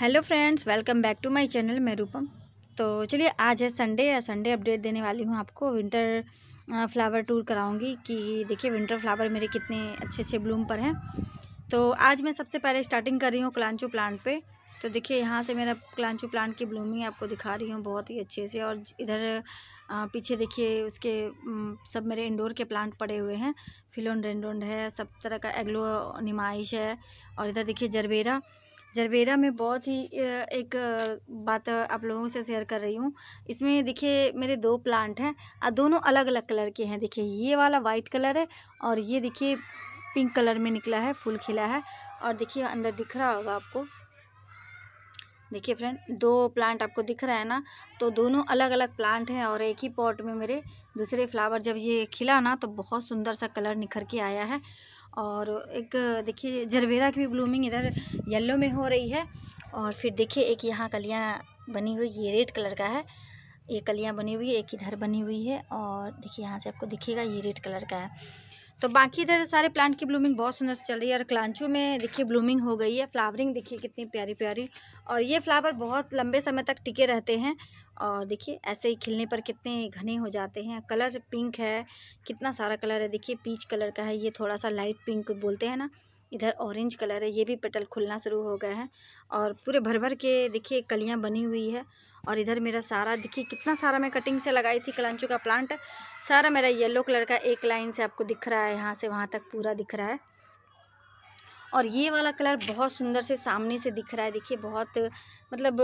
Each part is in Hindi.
hello friends welcome back to my channel मैं रूपम तो चलिए आज है संडे या संडे अपडेट देने वाली हूँ आपको विंटर फ्लावर टूर कराऊंगी कि देखिए विंटर फ्लावर मेरे कितने अच्छे अच्छे ब्लूम पर हैं तो आज मैं सबसे पहले स्टार्टिंग कर रही हूँ क्लांचू प्लांट पे तो देखिए यहाँ से मेरा क्लांचू प्लांट की ब्लूमिंग आपको दिखा रही हूँ बहुत ही अच्छे से और इधर पीछे देखिए उसके सब मेरे इंडोर के प्लांट पड़े हुए हैं फिलोन रेंडोंड है सब तरह का एग्लो निमाइश है और इधर देखिए जरबेरा जरबेरा में बहुत ही एक बात आप लोगों से शेयर कर रही हूँ इसमें देखिए मेरे दो प्लांट हैं और दोनों अलग अलग कलर के हैं देखिए ये वाला वाइट कलर है और ये देखिए पिंक कलर में निकला है फूल खिला है और देखिए अंदर दिख रहा होगा आपको देखिए फ्रेंड दो प्लांट आपको दिख रहा है ना तो दोनों अलग अलग प्लांट हैं और एक ही पॉट में मेरे दूसरे फ्लावर जब ये खिला ना तो बहुत सुंदर सा कलर निखर के आया है और एक देखिए जरवेरा की भी ब्लूमिंग इधर येलो में हो रही है और फिर देखिए एक यहाँ कलियाँ बनी हुई ये रेड कलर का है ये कलियाँ बनी हुई है एक इधर बनी हुई है और देखिए यहाँ से आपको दिखेगा ये रेड कलर का है तो बाकी इधर सारे प्लांट की ब्लूमिंग बहुत सुंदर से चल रही है और क्लांचू में देखिए ब्लूमिंग हो गई है फ्लावरिंग देखिए कितनी प्यारी प्यारी और ये फ्लावर बहुत लंबे समय तक टिके रहते हैं और देखिए ऐसे ही खिलने पर कितने घने हो जाते हैं कलर पिंक है कितना सारा कलर है देखिए पीच कलर का है ये थोड़ा सा लाइट पिंक बोलते हैं ना इधर ऑरेंज कलर है ये भी पेटल खुलना शुरू हो गए हैं और पूरे भर भर के देखिए कलियाँ बनी हुई है और इधर मेरा सारा देखिए कितना सारा मैं कटिंग से लगाई थी कलांचू का प्लांट सारा मेरा येलो कलर का एक लाइन से आपको दिख रहा है यहाँ से वहाँ तक पूरा दिख रहा है और ये वाला कलर बहुत सुंदर से सामने से दिख रहा है देखिए बहुत मतलब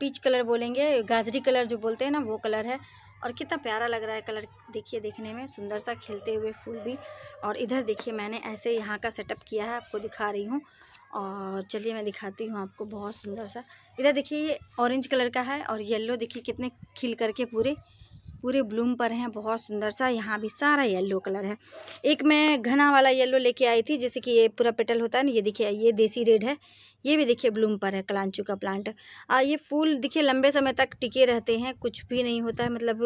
पीच कलर बोलेंगे गाजरी कलर जो बोलते हैं ना वो कलर है और कितना प्यारा लग रहा है कलर देखिए देखने में सुंदर सा खिलते हुए फूल भी और इधर देखिए मैंने ऐसे यहाँ का सेटअप किया है आपको दिखा रही हूँ और चलिए मैं दिखाती हूँ आपको बहुत सुंदर सा इधर देखिए ये ऑरेंज कलर का है और येल्लो देखिए कितने खिल करके पूरे पूरे ब्लूम पर हैं बहुत सुंदर सा यहाँ भी सारा येलो कलर है एक मैं घना वाला येलो लेके आई थी जैसे कि ये पूरा पेटल होता है ना ये देखिए ये देसी रेड है ये भी देखिए ब्लूम पर है कलांचू का प्लांट आ, ये फूल देखिए लंबे समय तक टिके रहते हैं कुछ भी नहीं होता है मतलब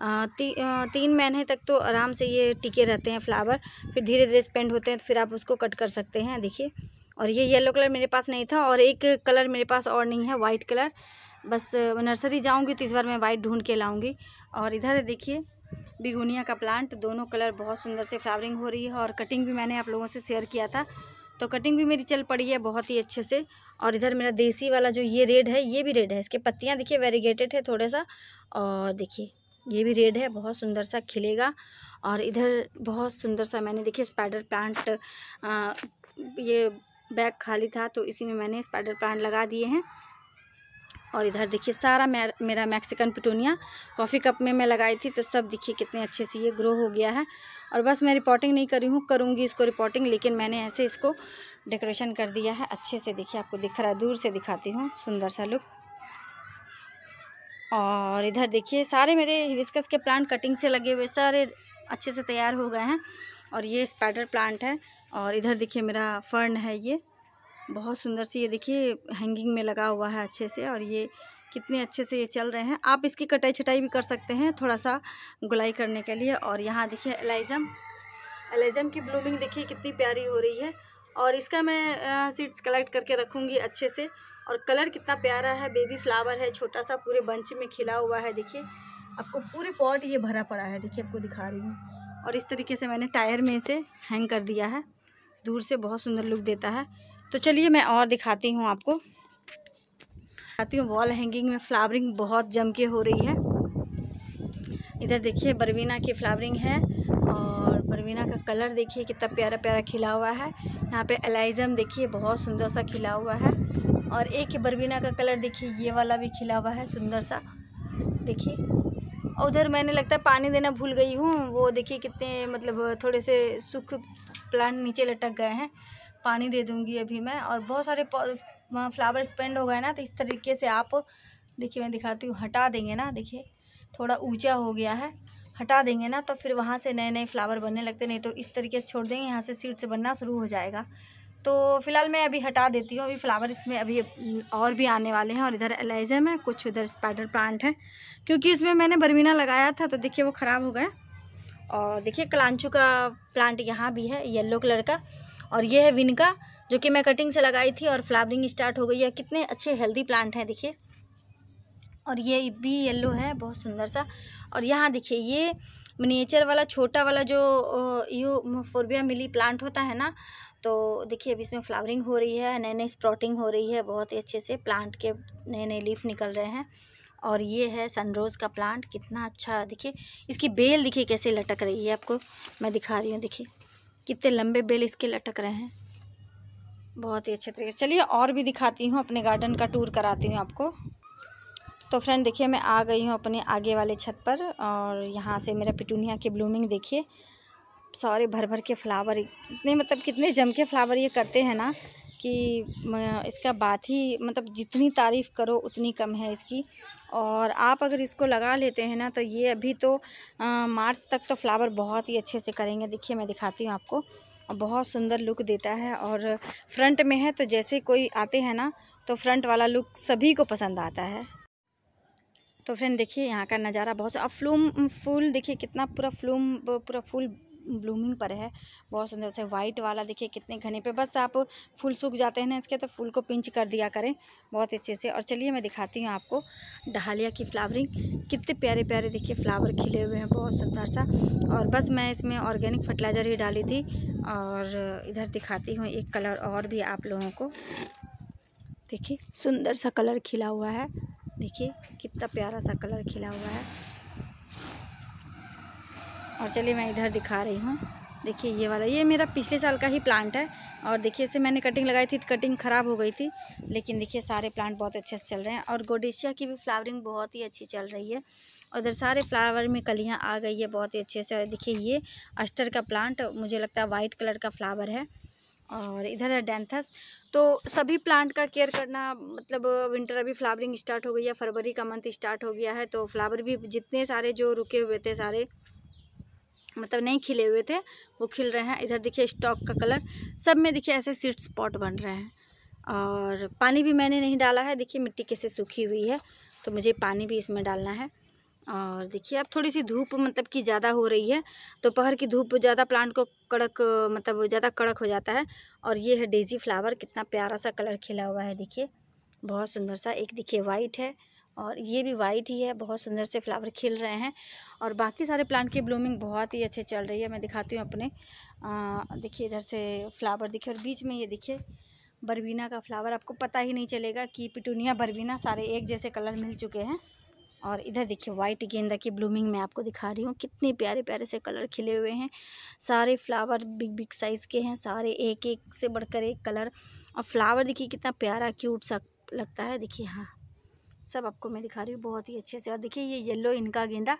आ, ती, आ, तीन महीने तक तो आराम से ये टिके रहते हैं फ्लावर फिर धीरे धीरे स्पेंड होते हैं तो फिर आप उसको कट कर सकते हैं देखिए और ये येलो कलर मेरे पास नहीं था और एक कलर मेरे पास और नहीं है वाइट कलर बस नर्सरी जाऊंगी तो इस बार मैं वाइट ढूंढ के लाऊंगी और इधर देखिए बिगुनिया का प्लांट दोनों कलर बहुत सुंदर से फ्लावरिंग हो रही है और कटिंग भी मैंने आप लोगों से शेयर किया था तो कटिंग भी मेरी चल पड़ी है बहुत ही अच्छे से और इधर मेरा देसी वाला जो ये रेड है ये भी रेड है इसके पत्तियाँ देखिए वेरीगेटेड है थोड़ा सा और देखिए ये भी रेड है बहुत सुंदर सा खिलेगा और इधर बहुत सुंदर सा मैंने देखिए स्पाइडर प्लांट ये बैग खाली था तो इसी में मैंने स्पाइडर प्लांट लगा दिए हैं और इधर देखिए सारा मेरा मैक्सिकन पिटूनिया कॉफ़ी कप में मैं लगाई थी तो सब देखिए कितने अच्छे से ये ग्रो हो गया है और बस मैं रिपोर्टिंग नहीं करी हूँ करूँगी इसको रिपोर्टिंग लेकिन मैंने ऐसे इसको डेकोरेशन कर दिया है अच्छे से देखिए आपको दिख रहा है दूर से दिखाती हूँ सुंदर सा लुक और इधर देखिए सारे मेरे विस्कस के प्लांट कटिंग से लगे हुए सारे अच्छे से तैयार हो गए हैं और ये स्पाइडर प्लांट है और इधर देखिए मेरा फर्न है ये बहुत सुंदर सी ये देखिए हैंगिंग में लगा हुआ है अच्छे से और ये कितने अच्छे से ये चल रहे हैं आप इसकी कटाई छटाई भी कर सकते हैं थोड़ा सा गुलाई करने के लिए और यहाँ देखिए एलाइजम एलाइजम की ब्लूमिंग देखिए कितनी प्यारी हो रही है और इसका मैं सीड्स कलेक्ट करके रखूँगी अच्छे से और कलर कितना प्यारा है बेबी फ्लावर है छोटा सा पूरे बंच में खिला हुआ है देखिए आपको पूरे पॉट ये भरा पड़ा है देखिए आपको दिखा रही हूँ और इस तरीके से मैंने टायर में इसे हैंग कर दिया है दूर से बहुत सुंदर लुक देता है तो चलिए मैं और दिखाती हूँ आपको दिखाती हूँ वॉल हैंगिंग में फ्लावरिंग बहुत जम के हो रही है इधर देखिए बरवीना की फ्लावरिंग है और बरवीना का कलर देखिए कितना प्यारा प्यारा खिला हुआ है यहाँ पे एलाइजम देखिए बहुत सुंदर सा खिला हुआ है और एक बरवीना का कलर देखिए ये वाला भी खिला हुआ है सुंदर सा देखिए और उधर मैंने लगता है पानी देना भूल गई हूँ वो देखिए कितने मतलब थोड़े से सूख प्लांट नीचे लटक गए हैं पानी दे दूँगी अभी मैं और बहुत सारे फ्लावर स्पेंड हो गए ना तो इस तरीके से आप देखिए मैं दिखाती हूँ हटा देंगे ना देखिए थोड़ा ऊंचा हो गया है हटा देंगे ना तो फिर वहाँ से नए नए फ्लावर बनने लगते नहीं तो इस तरीके से छोड़ देंगे यहाँ से सीट से बनना शुरू हो जाएगा तो फ़िलहाल मैं अभी हटा देती हूँ अभी फ्लावर इसमें अभी और भी आने वाले हैं और इधर एलाइजम है कुछ उधर स्पाइडर प्लांट है क्योंकि इसमें मैंने बर्मीना लगाया था तो देखिए वो ख़राब हो गया और देखिए कलांचू का प्लांट यहाँ भी है येलो कलर का और ये है विनका जो कि मैं कटिंग से लगाई थी और फ्लावरिंग स्टार्ट हो गई है कितने अच्छे हेल्दी प्लांट हैं देखिए और ये भी येलो है बहुत सुंदर सा और यहाँ देखिए ये मिनिएचर वाला छोटा वाला जो यू फोरबिया मिली प्लांट होता है ना तो देखिए अभी इसमें फ्लावरिंग हो रही है नए नए स्प्रॉटिंग हो रही है बहुत ही अच्छे से प्लांट के नए नए लीफ निकल रहे हैं और ये है सनरोज़ का प्लांट कितना अच्छा देखिए इसकी बेल देखिए कैसे लटक रही है आपको मैं दिखा रही हूँ देखिए कितने लंबे बेल इसके लटक रहे हैं बहुत ही अच्छे तरीके से चलिए और भी दिखाती हूँ अपने गार्डन का टूर कराती हूँ आपको तो फ्रेंड देखिए मैं आ गई हूँ अपने आगे वाले छत पर और यहाँ से मेरा पिटूनिया की ब्लूमिंग देखिए सारे भर भर के फ्लावर इतने मतलब कितने जम के फ्लावर ये करते हैं ना कि इसका बात ही मतलब जितनी तारीफ़ करो उतनी कम है इसकी और आप अगर इसको लगा लेते हैं ना तो ये अभी तो आ, मार्च तक तो फ्लावर बहुत ही अच्छे से करेंगे देखिए मैं दिखाती हूँ आपको बहुत सुंदर लुक देता है और फ्रंट में है तो जैसे कोई आते हैं ना तो फ्रंट वाला लुक सभी को पसंद आता है तो फ्रेंड देखिए यहाँ का नज़ारा बहुत अब फ्लूम फूल देखिए कितना पूरा फ्लूम पूरा फूल ब्लूमिंग पर है बहुत सुंदर से वाइट वाला देखिए कितने घने पे बस आप फूल सूख जाते हैं ना इसके तो फूल को पिंच कर दिया करें बहुत अच्छे से और चलिए मैं दिखाती हूँ आपको डहालिया की फ्लावरिंग कितने प्यारे प्यारे देखिए फ्लावर खिले हुए हैं बहुत सुंदर सा और बस मैं इसमें ऑर्गेनिक फर्टिलाइज़र ही डाली थी और इधर दिखाती हूँ एक कलर और भी आप लोगों को देखिए सुंदर सा कलर खिला हुआ है देखिए कितना प्यारा सा कलर खिला हुआ है और चलिए मैं इधर दिखा रही हूँ देखिए ये वाला ये मेरा पिछले साल का ही प्लांट है और देखिए इसे मैंने कटिंग लगाई थी तो कटिंग ख़राब हो गई थी लेकिन देखिए सारे प्लांट बहुत अच्छे से चल रहे हैं और गोडेशिया की भी फ्लावरिंग बहुत ही अच्छी चल रही है और इधर सारे फ्लावर में कलियाँ आ गई है बहुत ही अच्छे से और देखिए ये अस्टर का प्लांट मुझे लगता है वाइट कलर का फ्लावर है और इधर है डेंथस तो सभी प्लांट का केयर करना मतलब विंटर अभी फ्लावरिंग स्टार्ट हो गई है फरवरी का मंथ स्टार्ट हो गया है तो फ्लावर भी जितने सारे जो रुके हुए थे सारे मतलब नहीं खिले हुए थे वो खिल रहे हैं इधर देखिए स्टॉक का कलर सब में देखिए ऐसे सीड स्पॉट बन रहे हैं और पानी भी मैंने नहीं डाला है देखिए मिट्टी कैसे सूखी हुई है तो मुझे पानी भी इसमें डालना है और देखिए अब थोड़ी सी धूप मतलब कि ज़्यादा हो रही है दोपहर तो की धूप ज़्यादा प्लांट को कड़क मतलब ज़्यादा कड़क हो जाता है और ये है डेजी फ्लावर कितना प्यारा सा कलर खिला हुआ है देखिए बहुत सुंदर सा एक देखिए वाइट है और ये भी वाइट ही है बहुत सुंदर से फ्लावर खिल रहे हैं और बाकी सारे प्लांट की ब्लूमिंग बहुत ही अच्छे चल रही है मैं दिखाती हूँ अपने देखिए इधर से फ्लावर दिखे और बीच में ये देखिए बरबीना का फ्लावर आपको पता ही नहीं चलेगा कि पिटूनिया बरबीना सारे एक जैसे कलर मिल चुके हैं और इधर देखिए वाइट गेंदा की ब्लूमिंग मैं आपको दिखा रही हूँ कितने प्यारे प्यारे से कलर खिले हुए हैं सारे फ्लावर बिग बिग साइज़ के हैं सारे एक एक से बढ़कर एक कलर और फ्लावर देखिए कितना प्यारा क्यूट सा लगता है देखिए हाँ सब आपको मैं दिखा रही हूँ बहुत ही अच्छे से और देखिए ये येलो इनका गेंदा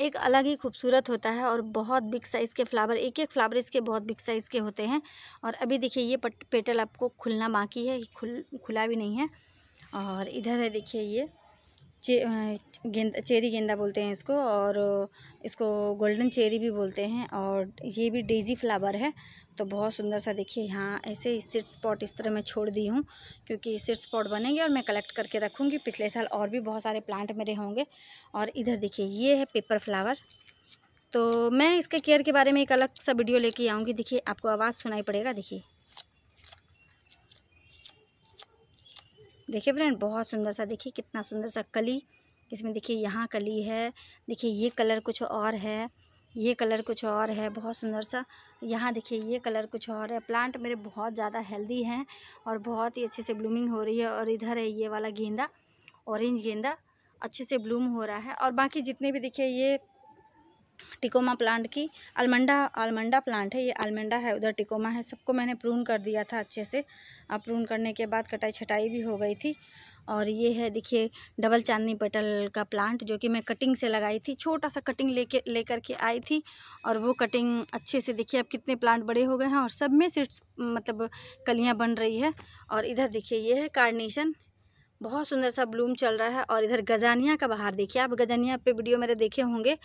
एक अलग ही खूबसूरत होता है और बहुत बिग साइज़ के फ्लावर एक एक फ्लावर इसके बहुत बिग साइज़ के होते हैं और अभी देखिए ये पट, पेटल आपको खुलना बाकी है खुल खुला भी नहीं है और इधर है देखिए ये चे, गेंदा चेरी गेंदा बोलते हैं इसको और इसको गोल्डन चेरी भी बोलते हैं और ये भी डेजी फ्लावर है तो बहुत सुंदर सा देखिए यहाँ ऐसे ही सीट स्पॉट इस तरह मैं छोड़ दी हूँ क्योंकि सीट स्पॉट बनेंगे और मैं कलेक्ट करके रखूँगी पिछले साल और भी बहुत सारे प्लांट मेरे होंगे और इधर देखिए ये है पेपर फ्लावर तो मैं इसके केयर के बारे में एक अलग सा वीडियो लेके आऊँगी देखिए आपको आवाज़ सुनाई पड़ेगा देखिए देखिए फ्रेंड बहुत सुंदर सा देखिए कितना सुंदर सा कली इसमें देखिए यहाँ कली है देखिए ये कलर कुछ और है ये कलर कुछ और है बहुत सुंदर सा यहाँ देखिए ये कलर कुछ और है प्लांट मेरे बहुत ज़्यादा हेल्दी हैं और बहुत ही अच्छे से ब्लूमिंग हो रही है और इधर है ये वाला गेंदा ऑरेंज गेंदा अच्छे से ब्लूम हो रहा है और बाकी जितने भी देखिए ये टिकोमा प्लांट की अलमंडा अलमंडा प्लांट है ये अलमंडा है उधर टिकोमा है सबको मैंने प्रून कर दिया था अच्छे से अब प्रून करने के बाद कटाई छटाई भी हो गई थी और ये है देखिए डबल चांदनी पेटल का प्लांट जो कि मैं कटिंग से लगाई थी छोटा सा कटिंग लेके लेकर के आई थी और वो कटिंग अच्छे से देखिए अब कितने प्लांट बड़े हो गए हैं और सब में सीट्स मतलब कलियां बन रही है और इधर देखिए ये है कार्नेशन बहुत सुंदर सा ब्लूम चल रहा है और इधर गजानिया का बाहर देखिए आप गजानिया पे वीडियो मेरे देखे होंगे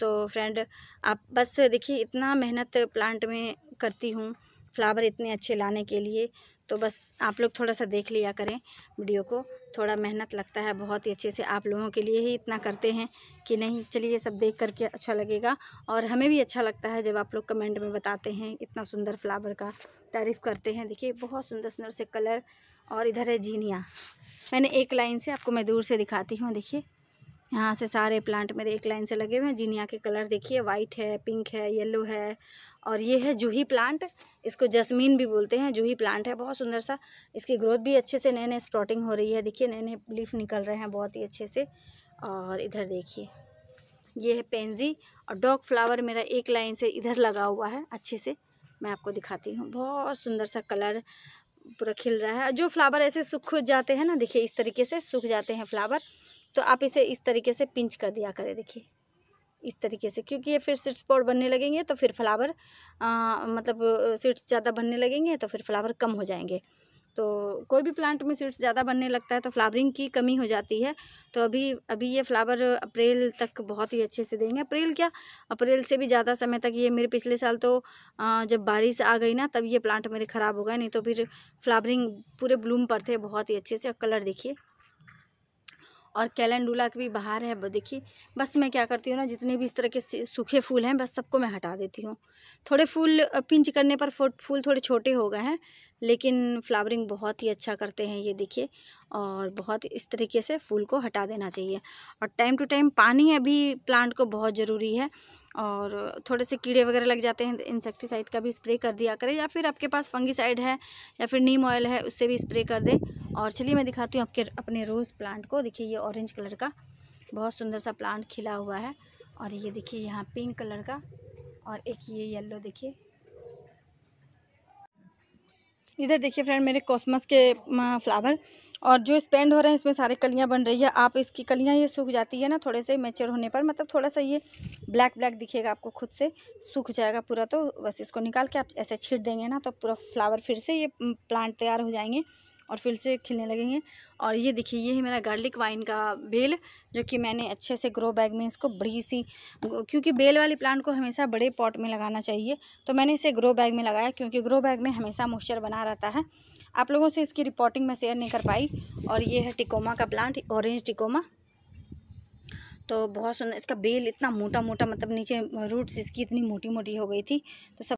तो फ्रेंड आप बस देखिए इतना मेहनत प्लांट में करती हूँ फ्लावर इतने अच्छे लाने के लिए तो बस आप लोग थोड़ा सा देख लिया करें वीडियो को थोड़ा मेहनत लगता है बहुत ही अच्छे से आप लोगों के लिए ही इतना करते हैं कि नहीं चलिए सब देख करके अच्छा लगेगा और हमें भी अच्छा लगता है जब आप लोग कमेंट में बताते हैं इतना सुंदर फ्लावर का तारीफ़ करते हैं देखिए बहुत सुंदर सुंदर से कलर और इधर है जीनिया मैंने एक लाइन से आपको मैं दूर से दिखाती हूँ देखिए यहाँ से सारे प्लांट मेरे एक लाइन से लगे हुए हैं जीनिया के कलर देखिए वाइट है पिंक है येलो है और ये है जूही प्लांट इसको जसमीन भी बोलते हैं जूही प्लांट है बहुत सुंदर सा इसकी ग्रोथ भी अच्छे से नए नए स्प्रॉटिंग हो रही है देखिए नए नए लीफ निकल रहे हैं बहुत ही अच्छे से और इधर देखिए ये है पेंजी और डॉग फ्लावर मेरा एक लाइन से इधर लगा हुआ है अच्छे से मैं आपको दिखाती हूँ बहुत सुंदर सा कलर पूरा खिल रहा है जो फ्लावर ऐसे सूख जाते हैं ना देखिए इस तरीके से सूख जाते हैं फ्लावर तो आप इसे इस तरीके से पिंच कर दिया करें देखिए इस तरीके से क्योंकि ये फिर सीड्स पॉड बनने लगेंगे तो फिर फ्लावर आ, मतलब सीड्स ज़्यादा बनने लगेंगे तो फिर फ्लावर कम हो जाएंगे तो कोई भी प्लांट में सीड्स ज़्यादा बनने लगता है तो फ्लावरिंग की कमी हो जाती है तो अभी अभी ये फ्लावर अप्रैल तक बहुत ही अच्छे से देंगे अप्रैल क्या अप्रैल से भी ज़्यादा समय तक ये मेरे पिछले साल तो जब बारिश आ गई ना तब ये प्लांट मेरे ख़राब हो गए नहीं तो फिर फ्लावरिंग पूरे ब्लूम पर थे बहुत ही अच्छे से कलर देखिए और कैलेंडुला के भी बाहर है देखिए बस मैं क्या करती हूँ ना जितने भी इस तरह के सूखे फूल हैं बस सबको मैं हटा देती हूँ थोड़े फूल पिंच करने पर फूल थोड़े छोटे हो गए हैं लेकिन फ्लावरिंग बहुत ही अच्छा करते हैं ये देखिए और बहुत इस तरीके से फूल को हटा देना चाहिए और टाइम टू टाइम पानी अभी प्लांट को बहुत ज़रूरी है और थोड़े से कीड़े वगैरह लग जाते हैं इंसेक्टिसाइड का भी स्प्रे कर दिया करें या फिर आपके पास फंगीसाइड है या फिर नीम ऑयल है उससे भी स्प्रे कर दें और चलिए मैं दिखाती हूँ आपके अपने रोज़ प्लांट को देखिए ये ऑरेंज कलर का बहुत सुंदर सा प्लांट खिला हुआ है और ये देखिए यहाँ पिंक कलर का और एक ये येलो देखिए इधर देखिए फ्रेंड मेरे कॉस्मस के फ्लावर और जो स्पेंड हो रहे हैं इसमें सारे कलियां बन रही है आप इसकी कलियां ये सूख जाती है ना थोड़े से मेचर होने पर मतलब थोड़ा सा ये ब्लैक ब्लैक दिखेगा आपको खुद से सूख जाएगा पूरा तो बस इसको निकाल के आप ऐसे छीट देंगे ना तो पूरा फ्लावर फिर से ये प्लांट तैयार हो जाएंगे और फिर से खिलने लगेंगे और ये देखिए ये है मेरा गार्लिक वाइन का बेल जो कि मैंने अच्छे से ग्रो बैग में इसको बड़ी सी क्योंकि बेल वाली प्लांट को हमेशा बड़े पॉट में लगाना चाहिए तो मैंने इसे ग्रो बैग में लगाया क्योंकि ग्रो बैग में हमेशा मॉइस्चर बना रहता है आप लोगों से इसकी रिपोर्टिंग मैं शेयर नहीं कर पाई और ये है टिकोमा का प्लांट ऑरेंज टिकोमा तो बहुत सुंदर इसका बेल इतना मोटा मोटा मतलब नीचे रूट्स इसकी इतनी मोटी मोटी हो गई थी तो सब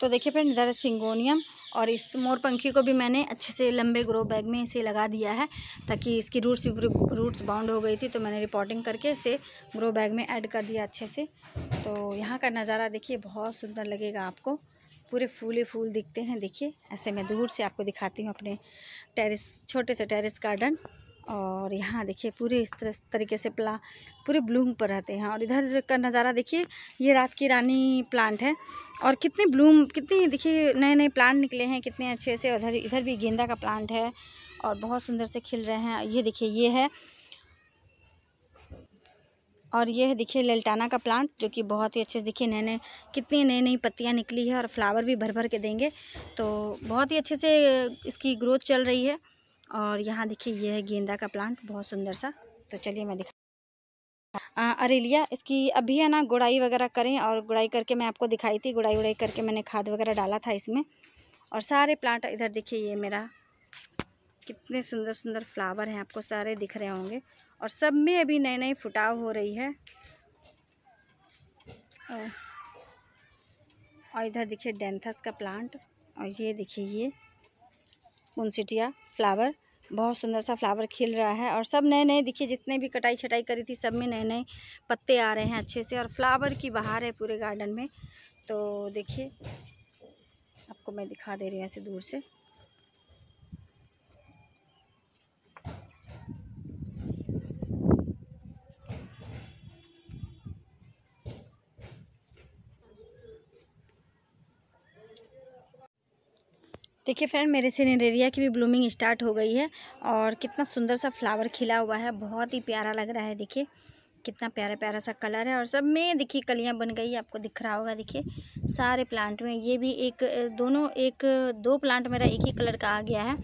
तो देखिए फ्रेंड इधर सिंगोनियम और इस मोर पंखी को भी मैंने अच्छे से लंबे ग्रो बैग में इसे लगा दिया है ताकि इसकी रूट्स रूट्स बाउंड हो गई थी तो मैंने रिपोर्टिंग करके इसे ग्रो बैग में ऐड कर दिया अच्छे से तो यहाँ का नज़ारा देखिए बहुत सुंदर लगेगा आपको पूरे फूले फूल दिखते हैं देखिए ऐसे मैं दूर से आपको दिखाती हूँ अपने टेरिस छोटे से टेरिस गार्डन और यहाँ देखिए पूरे इस तरह तरीके से प्ला पूरे ब्लूम पर रहते हैं और इधर का नज़ारा देखिए ये रात की रानी प्लांट है और कितने ब्लूम कितने देखिए नए नए प्लांट निकले हैं कितने अच्छे से उधर इधर भी गेंदा का प्लांट है और बहुत सुंदर से खिल रहे हैं ये देखिए ये है और ये है देखिए ललटाना का प्लांट जो कि बहुत ही अच्छे से देखिए नए नए कितनी नई नई पत्तियाँ निकली है और फ्लावर भी भर भर के देंगे तो बहुत ही अच्छे से इसकी ग्रोथ चल रही है और यहाँ देखिए ये है गेंदा का प्लांट बहुत सुंदर सा तो चलिए मैं दिखा अरेलिया इसकी अभी है ना गुड़ाई वगैरह करें और गुड़ाई करके मैं आपको दिखाई थी गुड़ाई उड़ाई करके मैंने खाद वगैरह डाला था इसमें और सारे प्लांट इधर देखिए ये मेरा कितने सुंदर सुंदर फ्लावर हैं आपको सारे दिख रहे होंगे और सब में अभी नए नए फुटाव हो रही है और इधर देखिए डेंथस का प्लांट और ये देखिए ये मुंसिटिया फ्लावर बहुत सुंदर सा फ्लावर खिल रहा है और सब नए नए देखिए जितने भी कटाई छटाई करी थी सब में नए नए पत्ते आ रहे हैं अच्छे से और फ्लावर की बहार है पूरे गार्डन में तो देखिए आपको मैं दिखा दे रही हूँ ऐसे दूर से देखिए फ्रेंड मेरे सिनेरेरिया की भी ब्लूमिंग स्टार्ट हो गई है और कितना सुंदर सा फ्लावर खिला हुआ है बहुत ही प्यारा लग रहा है देखिए कितना प्यारा प्यारा सा कलर है और सब में देखिए कलियां बन गई है आपको दिख रहा होगा देखिए सारे प्लांट में ये भी एक दोनों एक दो प्लांट मेरा एक ही कलर का आ गया है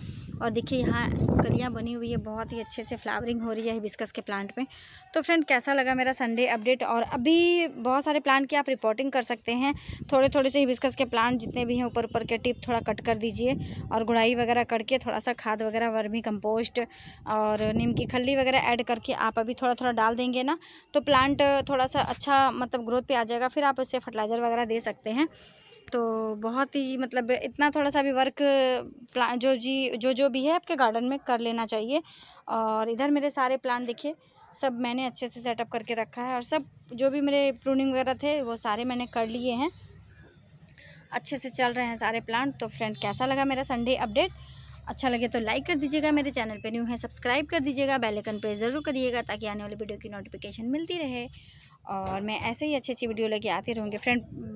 और देखिए यहाँ कलियाँ बनी हुई है बहुत ही अच्छे से फ्लावरिंग हो रही है हिबिस्कस के प्लांट में तो फ्रेंड कैसा लगा मेरा संडे अपडेट और अभी बहुत सारे प्लांट की आप रिपोर्टिंग कर सकते हैं थोड़े थोड़े से हिबिस्कस के प्लांट जितने भी हैं ऊपर ऊपर के टिप थोड़ा कट कर दीजिए और गुड़ाई वगैरह करके थोड़ा सा खाद वगैरह वर्मी कंपोस्ट और नीम की खली वगैरह ऐड करके आप अभी थोड़ा थोड़ा डाल देंगे ना तो प्लांट थोड़ा सा अच्छा मतलब ग्रोथ पर आ जाएगा फिर आप उसे फर्टिलाइज़र वगैरह दे सकते हैं तो बहुत ही मतलब इतना थोड़ा सा भी वर्क प्लान जो जी जो जो भी है आपके गार्डन में कर लेना चाहिए और इधर मेरे सारे प्लांट देखिए सब मैंने अच्छे से सेटअप करके रखा है और सब जो भी मेरे प्रूनिंग वगैरह थे वो सारे मैंने कर लिए हैं अच्छे से चल रहे हैं सारे प्लांट तो फ्रेंड कैसा लगा मेरा संडे अपडेट अच्छा लगे तो लाइक कर दीजिएगा मेरे चैनल पे न्यू है सब्सक्राइब कर दीजिएगा बेल आइकन पे ज़रूर करिएगा ताकि आने वाली वीडियो की नोटिफिकेशन मिलती रहे और मैं ऐसे ही अच्छी अच्छी वीडियो लेके आती रहूँगी फ्रेंड